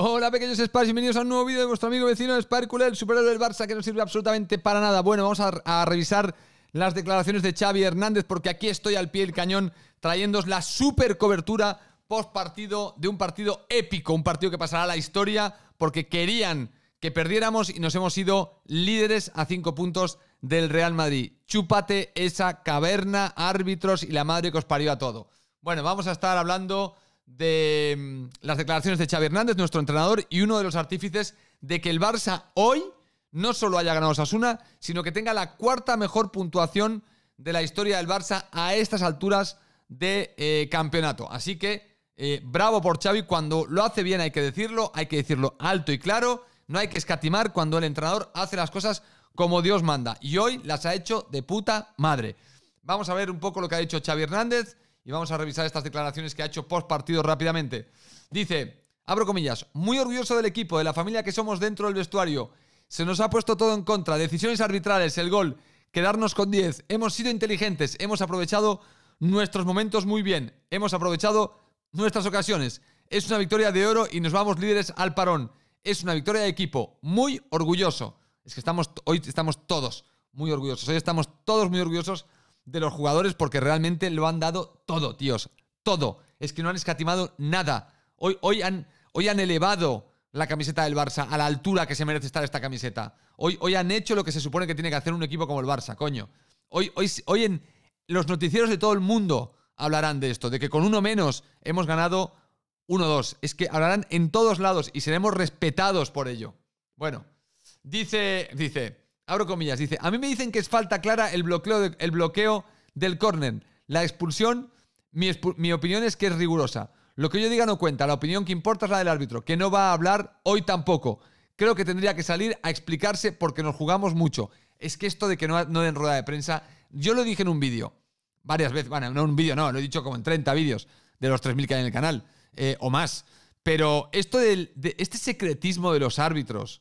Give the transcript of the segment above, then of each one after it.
Hola pequeños Spars, bienvenidos a un nuevo vídeo de vuestro amigo vecino Sparkule, el superhéroe del Barça que no sirve absolutamente para nada. Bueno, vamos a, revisar las declaraciones de Xavi Hernández porque aquí estoy al pie del cañón trayéndos la super cobertura post partido de un partido épico, un partido que pasará a la historia porque querían que perdiéramos y nos hemos ido líderes a cinco puntos del Real Madrid. Chúpate esa caverna, árbitros y la madre que os parió a todo. Bueno, vamos a estar hablando de mm, las declaraciones de Xavi Hernández, nuestro entrenador, y uno de los artífices de que el Barça hoy no solo haya ganado Sasuna, sino que tenga la cuarta mejor puntuación de la historia del Barça a estas alturas de eh, campeonato. Así que eh, bravo por Xavi, cuando lo hace bien hay que decirlo, hay que decirlo alto y claro, no hay que escatimar cuando el entrenador hace las cosas como Dios manda. Y hoy las ha hecho de puta madre. Vamos a ver un poco lo que ha dicho Xavi Hernández y vamos a revisar estas declaraciones que ha hecho post partido rápidamente. Dice, abro comillas, muy orgulloso del equipo, de la familia que somos dentro del vestuario. Se nos ha puesto todo en contra, decisiones arbitrales, el gol, quedarnos con 10. Hemos sido inteligentes, hemos aprovechado nuestros momentos muy bien, hemos aprovechado nuestras ocasiones. Es una victoria de oro y nos vamos líderes al parón. Es una victoria de equipo, muy orgulloso. Es que estamos, hoy estamos todos muy orgullosos, hoy estamos todos muy orgullosos de los jugadores porque realmente lo han dado todo, tíos. Todo. Es que no han escatimado nada. Hoy, hoy, han, hoy han elevado la camiseta del Barça a la altura que se merece estar esta camiseta. Hoy, hoy han hecho lo que se supone que tiene que hacer un equipo como el Barça, coño. Hoy, hoy, en los noticieros de todo el mundo hablarán de esto, de que con uno menos hemos ganado o dos Es que hablarán en todos lados y seremos respetados por ello. Bueno, dice, dice, Abro comillas, dice, a mí me dicen que es falta clara el bloqueo, el bloqueo del córner. La expulsión, mi, opinión es que es rigurosa. Lo que yo diga no cuenta, la opinión que importa es la del árbitro, que no va a hablar hoy tampoco. Creo que tendría que salir a explicarse porque nos jugamos mucho. Es que esto de que no, den rueda de prensa, yo lo dije en un vídeo, varias veces, bueno, no un vídeo, no, lo he dicho como en 30 vídeos de los 3.000 que hay en el canal, eh, o más. Pero esto de este secretismo de los árbitros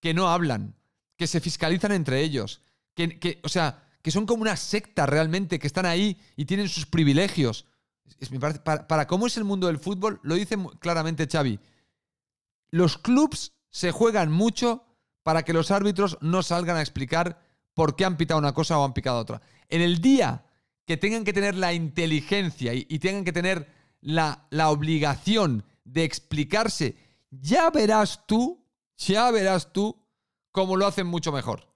que no hablan, que se fiscalizan entre ellos, que, o sea, que son como una secta realmente, que están ahí y tienen sus privilegios. para, cómo es el mundo del fútbol, lo dice claramente Xavi. Los clubs se juegan mucho para que los árbitros no salgan a explicar por qué han pitado una cosa o han picado otra. En el día que tengan que tener la inteligencia y, tengan que tener la, la obligación de explicarse, ya verás tú, ya verás tú como lo hacen mucho mejor.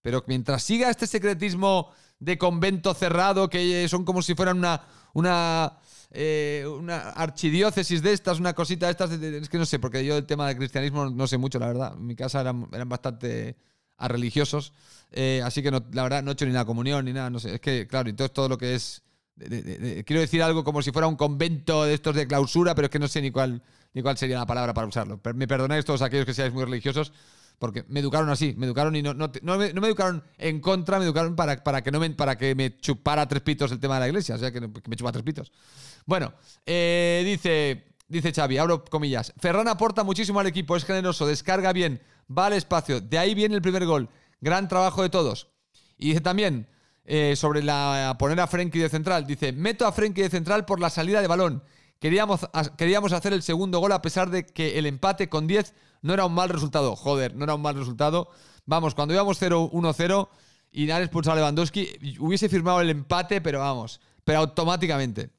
Pero mientras siga este secretismo de convento cerrado, que son como si fueran una, una, eh, archidiócesis de estas, una cosita de estas, es que no sé, porque yo el tema de cristianismo no sé mucho, la verdad. En mi casa eran, bastante a religiosos, eh, así que la verdad no he hecho ni la comunión ni nada, no sé. Es que, claro, y todo, lo que es... quiero decir algo como si fuera un convento de estos de clausura, pero es que no sé ni cuál, ni cuál sería la palabra para usarlo. Me perdonáis todos aquellos que seáis muy religiosos, porque me educaron así, me educaron y no, me, educaron en contra, me educaron para, para, que no me, para que me chupara tres pitos el tema de la iglesia, o sea, que, me chupa tres pitos. Bueno, eh, dice, dice Xavi, abro comillas, Ferran aporta muchísimo al equipo, es generoso, descarga bien, va al espacio, de ahí viene el primer gol, gran trabajo de todos. Y dice también, eh, sobre la, poner a Frenkie de central, dice, meto a Frenkie de central por la salida de balón Queríamos, queríamos hacer el segundo gol a pesar de que el empate con 10 no era un mal resultado. Joder, no era un mal resultado. Vamos, cuando íbamos 0-1-0 y nadie puso a Lewandowski, hubiese firmado el empate, pero vamos, pero automáticamente.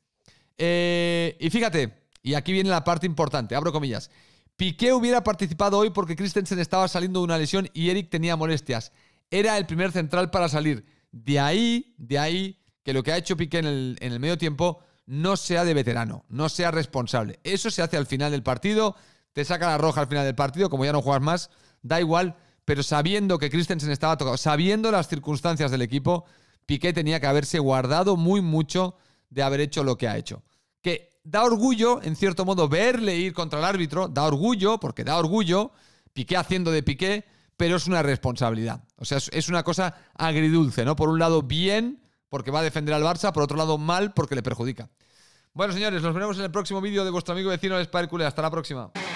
Eh, y fíjate, y aquí viene la parte importante, abro comillas. Piqué hubiera participado hoy porque Christensen estaba saliendo de una lesión y Eric tenía molestias. Era el primer central para salir. De ahí, de ahí, que lo que ha hecho Piqué en el, en el medio tiempo no sea de veterano, no sea responsable. Eso se hace al final del partido, te saca la roja al final del partido, como ya no juegas más, da igual, pero sabiendo que Christensen estaba tocado, sabiendo las circunstancias del equipo, Piqué tenía que haberse guardado muy mucho de haber hecho lo que ha hecho. Que da orgullo, en cierto modo, verle ir contra el árbitro, da orgullo, porque da orgullo, Piqué haciendo de Piqué, pero es una responsabilidad. O sea, es una cosa agridulce, ¿no? Por un lado, bien porque va a defender al Barça, por otro lado mal porque le perjudica. Bueno, señores, nos veremos en el próximo vídeo de vuestro amigo vecino de Hasta la próxima.